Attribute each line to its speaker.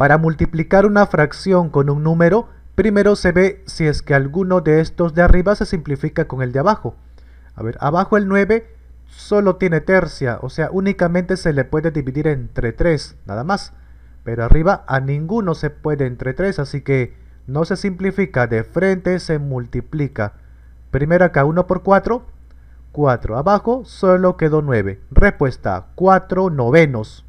Speaker 1: Para multiplicar una fracción con un número, primero se ve si es que alguno de estos de arriba se simplifica con el de abajo. A ver, abajo el 9 solo tiene tercia, o sea, únicamente se le puede dividir entre 3, nada más. Pero arriba a ninguno se puede entre 3, así que no se simplifica, de frente se multiplica. Primero acá 1 por 4, 4. Abajo solo quedó 9. Respuesta, 4 novenos.